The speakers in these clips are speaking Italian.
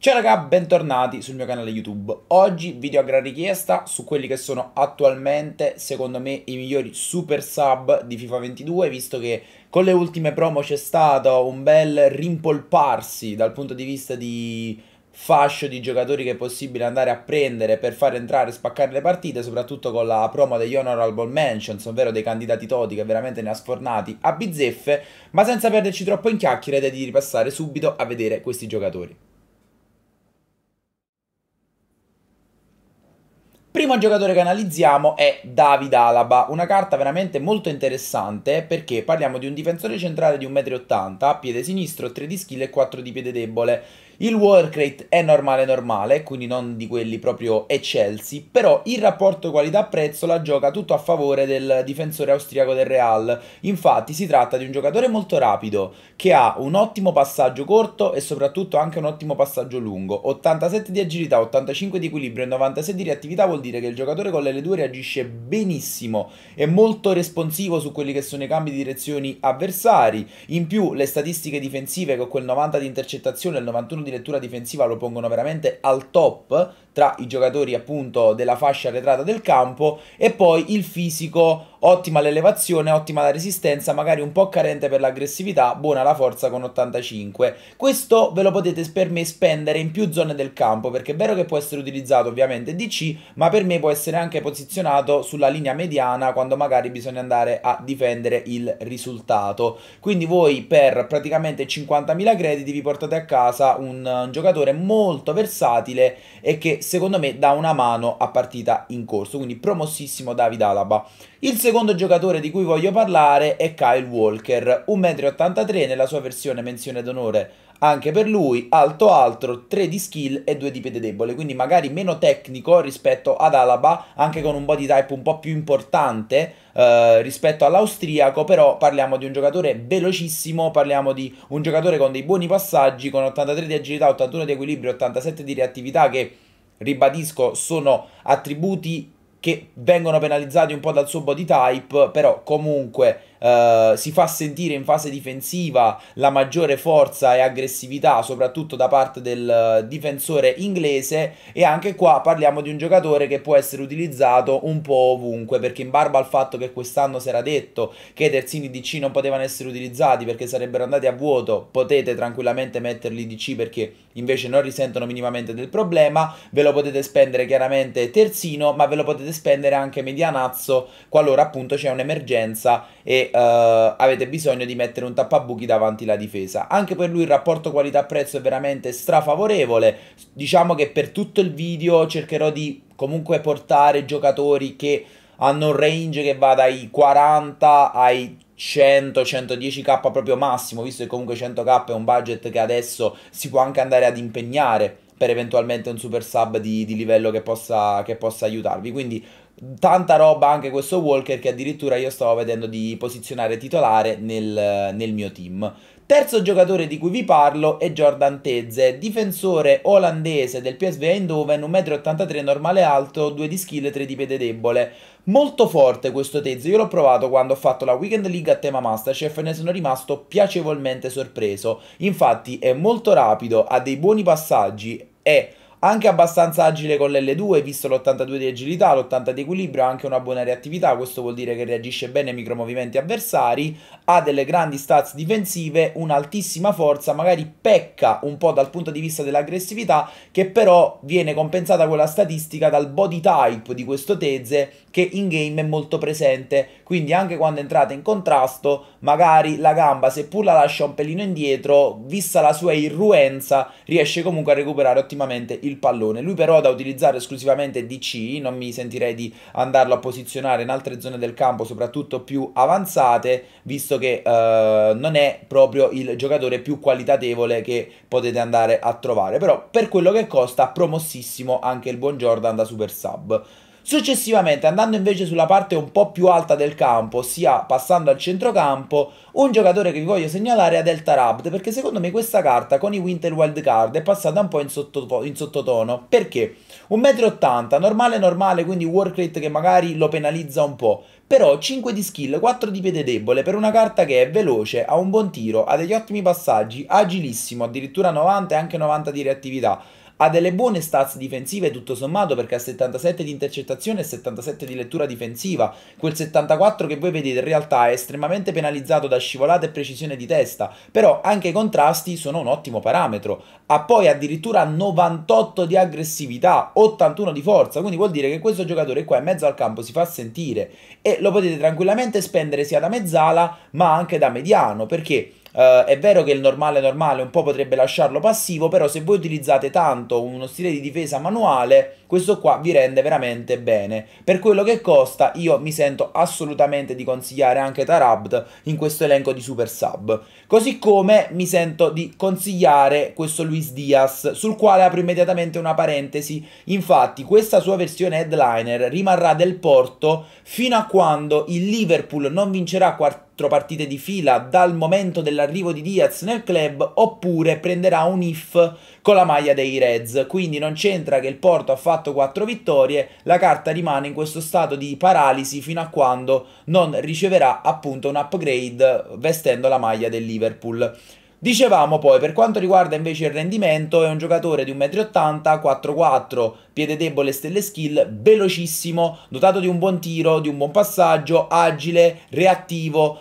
Ciao raga, bentornati sul mio canale YouTube. Oggi video a gran richiesta su quelli che sono attualmente, secondo me, i migliori super sub di FIFA 22, visto che con le ultime promo c'è stato un bel rimpolparsi dal punto di vista di fascio di giocatori che è possibile andare a prendere per far entrare e spaccare le partite, soprattutto con la promo degli Honorable Mentions, ovvero dei candidati Toti che veramente ne ha sfornati a bizzeffe, ma senza perderci troppo in chiacchiere ed di ripassare subito a vedere questi giocatori. Primo giocatore che analizziamo è David Alaba, una carta veramente molto interessante perché parliamo di un difensore centrale di 1,80m, piede sinistro, 3 di skill e 4 di piede debole. Il work rate è normale normale, quindi non di quelli proprio eccelsi, però il rapporto qualità-prezzo la gioca tutto a favore del difensore austriaco del Real. Infatti si tratta di un giocatore molto rapido, che ha un ottimo passaggio corto e soprattutto anche un ottimo passaggio lungo. 87 di agilità, 85 di equilibrio e 96 di reattività vuol vuol dire che il giocatore con l'L2 reagisce benissimo, è molto responsivo su quelli che sono i cambi di direzioni avversari, in più le statistiche difensive con quel 90 di intercettazione e il 91 di lettura difensiva lo pongono veramente al top tra i giocatori appunto della fascia arretrata del campo e poi il fisico, ottima l'elevazione, ottima la resistenza, magari un po' carente per l'aggressività, buona la forza con 85. Questo ve lo potete per me spendere in più zone del campo perché è vero che può essere utilizzato ovviamente DC ma per me può essere anche posizionato sulla linea mediana quando magari bisogna andare a difendere il risultato. Quindi voi per praticamente 50.000 crediti vi portate a casa un, un giocatore molto versatile e che secondo me dà una mano a partita in corso, quindi promossissimo David Alaba. Il secondo giocatore di cui voglio parlare è Kyle Walker, 1,83 m nella sua versione menzione d'onore anche per lui, alto altro, 3 di skill e 2 di piede debole, quindi magari meno tecnico rispetto ad Alaba, anche con un body type un po' più importante eh, rispetto all'austriaco, però parliamo di un giocatore velocissimo, parliamo di un giocatore con dei buoni passaggi, con 83 di agilità, 81 di equilibrio, 87 di reattività che ribadisco sono attributi che vengono penalizzati un po' dal suo body type, però comunque eh, si fa sentire in fase difensiva la maggiore forza e aggressività, soprattutto da parte del eh, difensore inglese. E anche qua parliamo di un giocatore che può essere utilizzato un po' ovunque, perché in barba al fatto che quest'anno si era detto che i terzini DC non potevano essere utilizzati perché sarebbero andati a vuoto, potete tranquillamente metterli DC perché invece non risentono minimamente del problema, ve lo potete spendere chiaramente terzino, ma ve lo potete spendere anche medianazzo qualora appunto c'è un'emergenza e uh, avete bisogno di mettere un tappabuchi davanti alla difesa. Anche per lui il rapporto qualità-prezzo è veramente strafavorevole. Diciamo che per tutto il video cercherò di comunque portare giocatori che hanno un range che va dai 40 ai 100-110k proprio massimo, visto che comunque 100k è un budget che adesso si può anche andare ad impegnare per eventualmente un super sub di, di livello che possa, che possa aiutarvi. Quindi tanta roba anche questo Walker che addirittura io stavo vedendo di posizionare titolare nel, nel mio team. Terzo giocatore di cui vi parlo è Jordan Tezze, difensore olandese del PSV Eindhoven, 1,83 m normale alto, 2 di skill e 3 di piede debole. Molto forte questo Tezze, io l'ho provato quando ho fatto la Weekend League a tema Masterchef e ne sono rimasto piacevolmente sorpreso. Infatti è molto rapido, ha dei buoni passaggi, è anche abbastanza agile con l'L2, visto l'82 di agilità, l'80 di equilibrio, ha anche una buona reattività, questo vuol dire che reagisce bene ai micromovimenti avversari, ha delle grandi stats difensive, un'altissima forza, magari pecca un po' dal punto di vista dell'aggressività, che però viene compensata quella statistica dal body type di questo Teze, che in game è molto presente, quindi anche quando entrate in contrasto, magari la gamba, seppur la lascia un pelino indietro, vista la sua irruenza, riesce comunque a recuperare ottimamente il il pallone. Lui però da utilizzare esclusivamente DC, non mi sentirei di andarlo a posizionare in altre zone del campo, soprattutto più avanzate, visto che eh, non è proprio il giocatore più qualitatevole che potete andare a trovare. Però per quello che costa, promossissimo anche il buon Jordan da super sub. Successivamente, andando invece sulla parte un po' più alta del campo, ossia passando al centrocampo, un giocatore che vi voglio segnalare è Delta Rabt, perché secondo me questa carta con i Winter Wild Card è passata un po' in, sotto, in sottotono. Perché? 1,80 m, normale normale, quindi work rate che magari lo penalizza un po', però 5 di skill, 4 di piede debole per una carta che è veloce, ha un buon tiro, ha degli ottimi passaggi, agilissimo, addirittura 90 e anche 90 di reattività ha delle buone stats difensive tutto sommato perché ha 77 di intercettazione e 77 di lettura difensiva. Quel 74 che voi vedete in realtà è estremamente penalizzato da scivolata e precisione di testa, però anche i contrasti sono un ottimo parametro. Ha poi addirittura 98 di aggressività, 81 di forza, quindi vuol dire che questo giocatore qua in mezzo al campo si fa sentire e lo potete tranquillamente spendere sia da mezzala ma anche da mediano perché Uh, è vero che il normale normale un po' potrebbe lasciarlo passivo, però se voi utilizzate tanto uno stile di difesa manuale, questo qua vi rende veramente bene. Per quello che costa, io mi sento assolutamente di consigliare anche Tarabd in questo elenco di super sub. Così come mi sento di consigliare questo Luis Diaz, sul quale apro immediatamente una parentesi. Infatti, questa sua versione headliner rimarrà del Porto fino a quando il Liverpool non vincerà quartiere quattro partite di fila dal momento dell'arrivo di Diaz nel club oppure prenderà un if con la maglia dei Reds. Quindi non c'entra che il Porto ha fatto quattro vittorie, la carta rimane in questo stato di paralisi fino a quando non riceverà appunto un upgrade vestendo la maglia del Liverpool. Dicevamo poi, per quanto riguarda invece il rendimento, è un giocatore di 1,80m, 4-4, piede debole, stelle skill, velocissimo, dotato di un buon tiro, di un buon passaggio, agile, reattivo,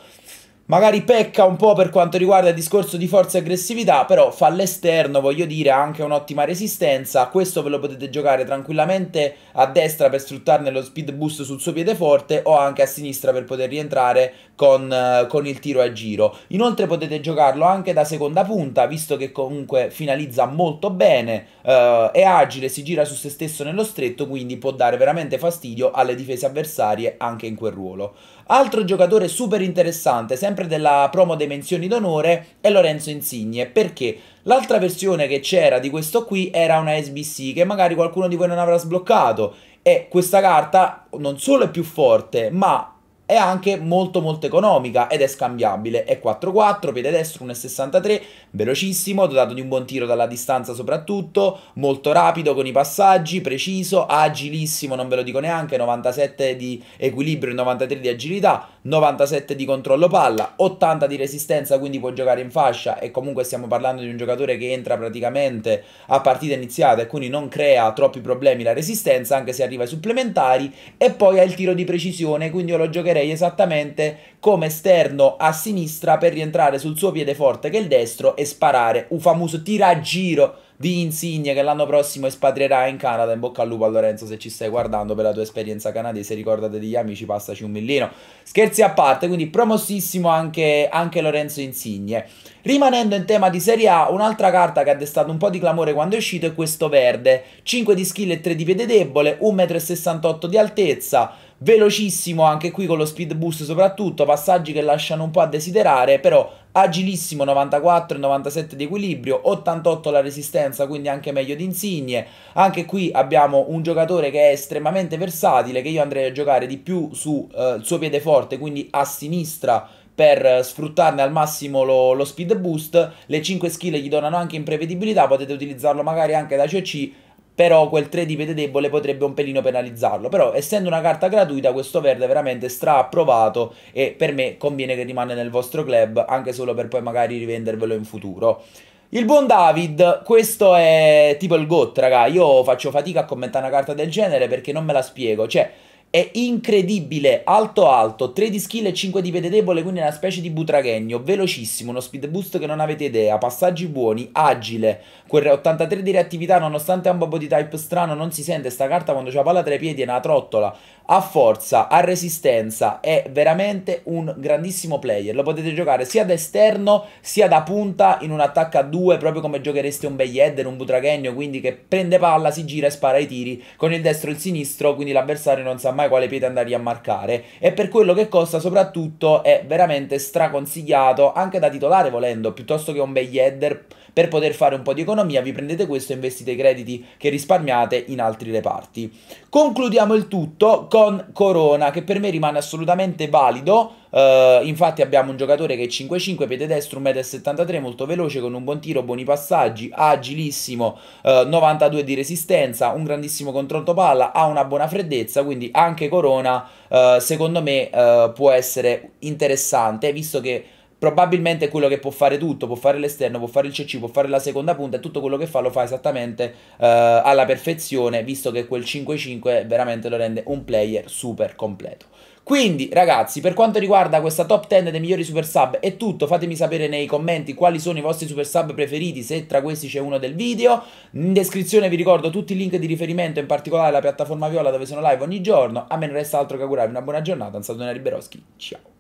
Magari pecca un po' per quanto riguarda il discorso di forza e aggressività, però fa all'esterno, voglio dire, ha anche un'ottima resistenza. Questo ve lo potete giocare tranquillamente a destra per sfruttarne lo speed boost sul suo piede forte o anche a sinistra per poter rientrare con, eh, con il tiro a giro. Inoltre potete giocarlo anche da seconda punta, visto che comunque finalizza molto bene, eh, è agile, si gira su se stesso nello stretto, quindi può dare veramente fastidio alle difese avversarie anche in quel ruolo. Altro giocatore super interessante, sempre sempre della promo dei menzioni d'onore, è Lorenzo Insigne. Perché? L'altra versione che c'era di questo qui era una SBC che magari qualcuno di voi non avrà sbloccato. E questa carta non solo è più forte, ma è anche molto molto economica ed è scambiabile. È 4-4, piede destro 1,63, velocissimo, dotato di un buon tiro dalla distanza soprattutto, molto rapido con i passaggi, preciso, agilissimo, non ve lo dico neanche, 97 di equilibrio e 93 di agilità. 97 di controllo palla, 80 di resistenza, quindi può giocare in fascia e comunque stiamo parlando di un giocatore che entra praticamente a partita iniziata e quindi non crea troppi problemi la resistenza anche se arriva ai supplementari e poi ha il tiro di precisione, quindi io lo giocherei esattamente come esterno a sinistra per rientrare sul suo piede forte che è il destro e sparare un famoso tiragiro di Insigne che l'anno prossimo espatrierà in Canada. In bocca al lupo a Lorenzo se ci stai guardando per la tua esperienza canadese. Ricordate degli amici, passaci un millino. Scherzi a parte, quindi promossissimo anche, anche Lorenzo Insigne. Rimanendo in tema di Serie A, un'altra carta che ha destato un po' di clamore quando è uscito è questo verde. 5 di skill e 3 di piede debole, 1,68 m di altezza velocissimo anche qui con lo speed boost soprattutto, passaggi che lasciano un po' a desiderare, però agilissimo 94 97 di equilibrio, 88 la resistenza, quindi anche meglio di Insigne. Anche qui abbiamo un giocatore che è estremamente versatile, che io andrei a giocare di più sul eh, suo piede forte, quindi a sinistra per sfruttarne al massimo lo, lo, speed boost. Le 5 skill gli donano anche imprevedibilità, potete utilizzarlo magari anche da CC però quel 3 di piede debole potrebbe un pelino penalizzarlo. Però essendo una carta gratuita questo verde è veramente stra approvato e per me conviene che rimane nel vostro club anche solo per poi magari rivendervelo in futuro. Il buon David, questo è tipo il GOT, raga. Io faccio fatica a commentare una carta del genere perché non me la spiego. Cioè, è incredibile, alto alto, 3 di skill e 5 di pede debole, quindi è una specie di butraghegno, velocissimo, uno speed boost che non avete idea, passaggi buoni, agile, quel 83 di reattività nonostante è un po' di type strano, non si sente sta carta quando c'è la palla tra i piedi, è una trottola, ha forza, ha resistenza, è veramente un grandissimo player, lo potete giocare sia da esterno sia da punta in un attacco a 2, proprio come giochereste un Bayheader, un butraghegno, quindi che prende palla, si gira e spara i tiri con il destro e il sinistro, quindi l'avversario non sa mai mai quale piede andare a marcare e per quello che costa soprattutto è veramente straconsigliato anche da titolare volendo piuttosto che un bel header per poter fare un po' di economia vi prendete questo e investite i crediti che risparmiate in altri reparti. Concludiamo il tutto con Corona che per me rimane assolutamente valido Uh, infatti abbiamo un giocatore che è 5-5, piede destro, 1,73 m, molto veloce, con un buon tiro, buoni passaggi, agilissimo, uh, eh, 92 di resistenza, un grandissimo controllo palla, ha una buona freddezza, quindi anche Corona uh, secondo me può essere interessante, visto che probabilmente è quello che può fare tutto, può fare l'esterno, può fare il CC, può fare la seconda punta e tutto quello che fa lo fa esattamente uh, alla perfezione, visto che quel 5-5 veramente lo rende un player super completo. Quindi ragazzi, per quanto riguarda questa top 10 dei migliori super sub è tutto, fatemi sapere nei commenti quali sono i vostri super sub preferiti, se tra questi c'è uno del video. In descrizione vi ricordo tutti i link di riferimento, in particolare la piattaforma Viola dove sono live ogni giorno. A me non resta altro che augurarvi una buona giornata, un saluto da Riberoschi, ciao!